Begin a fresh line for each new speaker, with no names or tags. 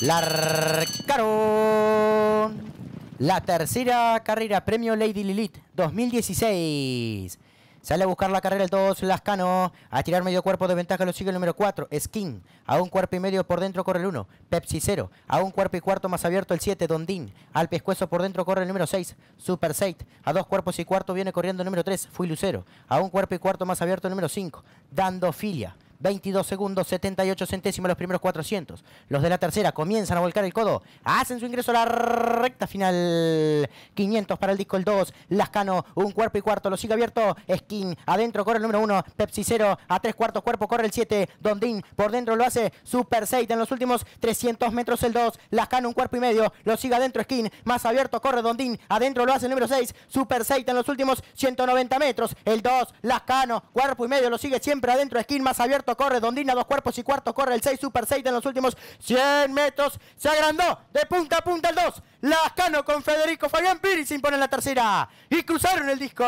Larcaron. La tercera carrera, premio Lady Lilith 2016. Sale a buscar la carrera el 2, Lascano. A tirar medio cuerpo de ventaja lo sigue el número 4, Skin. A un cuerpo y medio por dentro corre el 1, Pepsi 0. A un cuerpo y cuarto más abierto el 7, Dondín. Al pescuezo por dentro corre el número 6, Super 6. A dos cuerpos y cuarto viene corriendo el número 3, Fui Lucero. A un cuerpo y cuarto más abierto el número 5, Dando Filia. 22 segundos, 78 centésimos los primeros 400. Los de la tercera comienzan a volcar el codo. Hacen su ingreso a la recta final. 500 para el disco el 2. Lascano, un cuerpo y cuarto. Lo sigue abierto. Skin adentro corre el número 1. Pepsi 0. A tres cuartos cuerpo corre el 7. Dondín por dentro lo hace. Super 6 en los últimos 300 metros el 2. Lascano, un cuerpo y medio. Lo sigue adentro Skin. Más abierto corre Dondín. Adentro lo hace el número 6. Super 6 en los últimos 190 metros. El 2. Lascano, cuerpo y medio. Lo sigue
siempre adentro Skin. Más abierto corre Dondina, dos cuerpos y cuarto corre el 6, Super 6 en los últimos 100 metros. Se agrandó de punta a punta el 2. Lascano con Federico Fabián Piri se impone la tercera. Y cruzaron el disco.